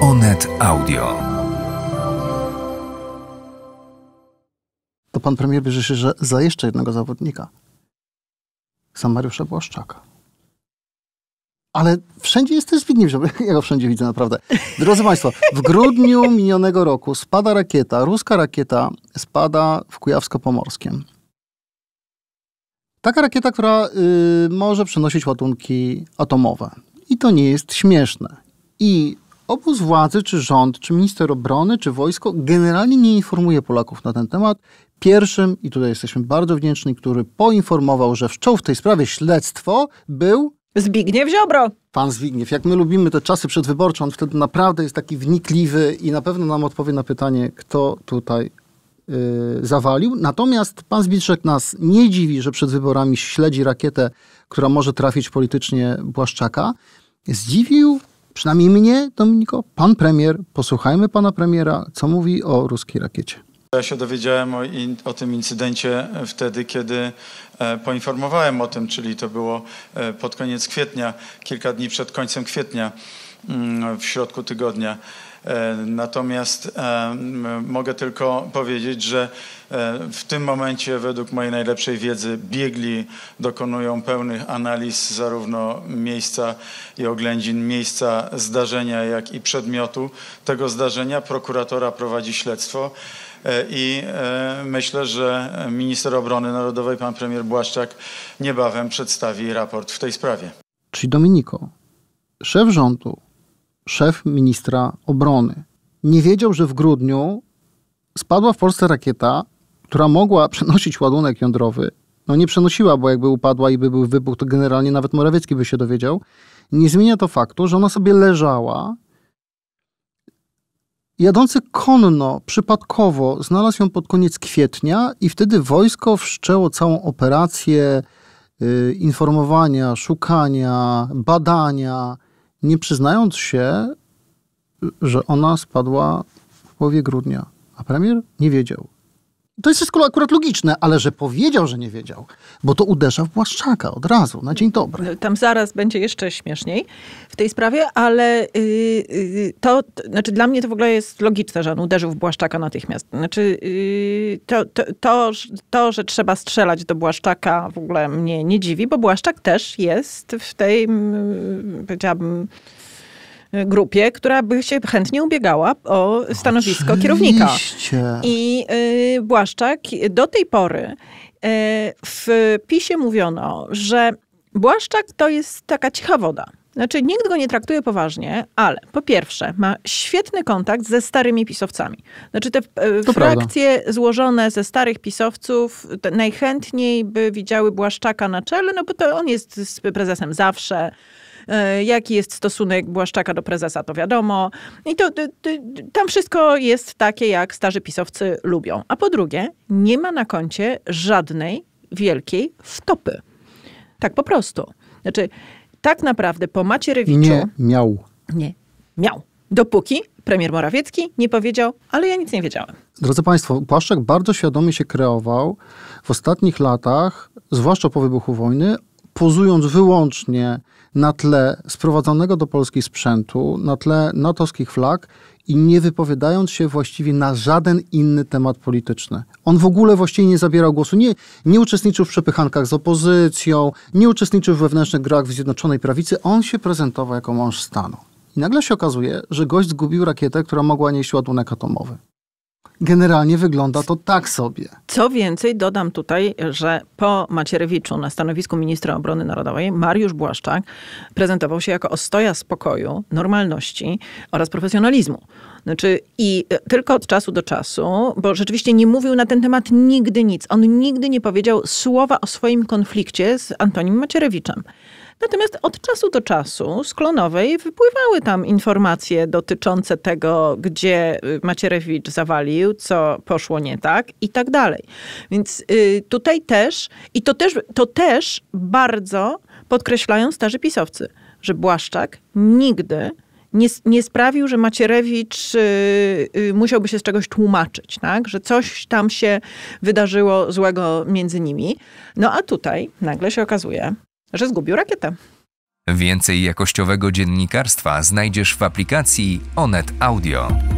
Onet Audio. To pan premier bierze się że za jeszcze jednego zawodnika. Sam Mariusza Błaszczaka. Ale wszędzie jest też Zbigniew Ja go wszędzie widzę, naprawdę. Drodzy Państwo, w grudniu minionego roku spada rakieta, ruska rakieta spada w Kujawsko-Pomorskiem. Taka rakieta, która y, może przenosić ładunki atomowe. I to nie jest śmieszne. I Obóz władzy, czy rząd, czy minister obrony, czy wojsko generalnie nie informuje Polaków na ten temat. Pierwszym, i tutaj jesteśmy bardzo wdzięczni, który poinformował, że wszczął w tej sprawie śledztwo, był Zbigniew Ziobro. Pan Zbigniew, jak my lubimy te czasy przedwyborcze, on wtedy naprawdę jest taki wnikliwy i na pewno nam odpowie na pytanie, kto tutaj yy, zawalił. Natomiast pan Zbiczek nas nie dziwi, że przed wyborami śledzi rakietę, która może trafić politycznie Błaszczaka. Zdziwił przynajmniej mnie, Dominiko, pan premier, posłuchajmy pana premiera, co mówi o ruskiej rakiecie. Ja się dowiedziałem o, in, o, tym incydencie e, wtedy, kiedy e, poinformowałem o tym, czyli to było e, pod koniec kwietnia, kilka dni przed końcem kwietnia, mm, w środku tygodnia. E, natomiast e, mogę tylko powiedzieć, że e, w tym momencie według mojej najlepszej wiedzy biegli dokonują pełnych analiz zarówno miejsca i oględzin, miejsca zdarzenia, jak i przedmiotu tego zdarzenia. Prokuratora prowadzi śledztwo i myślę, że minister obrony narodowej, pan premier Błaszczak, niebawem przedstawi raport w tej sprawie. Czyli Dominiko, szef rządu szef ministra obrony. Nie wiedział, że w grudniu spadła w Polsce rakieta, która mogła przenosić ładunek jądrowy. No nie przenosiła, bo jakby upadła i by był wybuch, to generalnie nawet Morawiecki by się dowiedział. Nie zmienia to faktu, że ona sobie leżała. Jadący konno przypadkowo znalazł ją pod koniec kwietnia i wtedy wojsko wszczęło całą operację y, informowania, szukania, badania nie przyznając się, że ona spadła w połowie grudnia, a premier nie wiedział to jest wszystko akurat logiczne, ale że powiedział, że nie wiedział, bo to uderza w Błaszczaka od razu, na dzień dobry. No, tam zaraz będzie jeszcze śmieszniej w tej sprawie, ale yy, to, znaczy dla mnie to w ogóle jest logiczne, że on uderzył w Błaszczaka natychmiast. Znaczy yy, to, to, to, to, że trzeba strzelać do Błaszczaka w ogóle mnie nie dziwi, bo Błaszczak też jest w tej, powiedziałabym, yy, grupie, która by się chętnie ubiegała o stanowisko Oczywiście. kierownika. I y, Błaszczak do tej pory y, w PiSie mówiono, że Błaszczak to jest taka cicha woda. Znaczy, nikt go nie traktuje poważnie, ale po pierwsze, ma świetny kontakt ze starymi pisowcami. Znaczy, te y, to frakcje prawda. złożone ze starych pisowców najchętniej by widziały Błaszczaka na czele, no bo to on jest z prezesem zawsze. E, jaki jest stosunek Błaszczaka do prezesa, to wiadomo. I to, to, to tam wszystko jest takie, jak starzy pisowcy lubią. A po drugie, nie ma na koncie żadnej wielkiej wtopy. Tak po prostu. Znaczy, tak naprawdę po Macierewiczu... Nie miał. Nie, miał. Dopóki premier Morawiecki nie powiedział, ale ja nic nie wiedziałem. Drodzy Państwo, Błaszczak bardzo świadomie się kreował w ostatnich latach, zwłaszcza po wybuchu wojny, pozując wyłącznie na tle sprowadzonego do Polski sprzętu, na tle natowskich flag i nie wypowiadając się właściwie na żaden inny temat polityczny. On w ogóle właściwie nie zabierał głosu, nie, nie uczestniczył w przepychankach z opozycją, nie uczestniczył w wewnętrznych grach w Zjednoczonej Prawicy, on się prezentował jako mąż stanu. I nagle się okazuje, że gość zgubił rakietę, która mogła nieść ładunek atomowy generalnie wygląda to tak sobie. Co więcej, dodam tutaj, że po Macierewiczu na stanowisku ministra obrony narodowej Mariusz Błaszczak prezentował się jako ostoja spokoju, normalności oraz profesjonalizmu. Znaczy, I e, tylko od czasu do czasu, bo rzeczywiście nie mówił na ten temat nigdy nic. On nigdy nie powiedział słowa o swoim konflikcie z Antonim Macierewiczem. Natomiast od czasu do czasu z Klonowej wypływały tam informacje dotyczące tego, gdzie y, Macierewicz zawalił, co poszło nie tak i tak dalej. Więc y, tutaj też, i to też, to też bardzo podkreślają starzy pisowcy, że Błaszczak nigdy nie, nie, sprawił, że Macierewicz y, musiałby się z czegoś tłumaczyć, tak? że coś tam się wydarzyło złego między nimi. No a tutaj nagle się okazuje, że zgubił rakietę. Więcej jakościowego dziennikarstwa znajdziesz w aplikacji Onet Audio.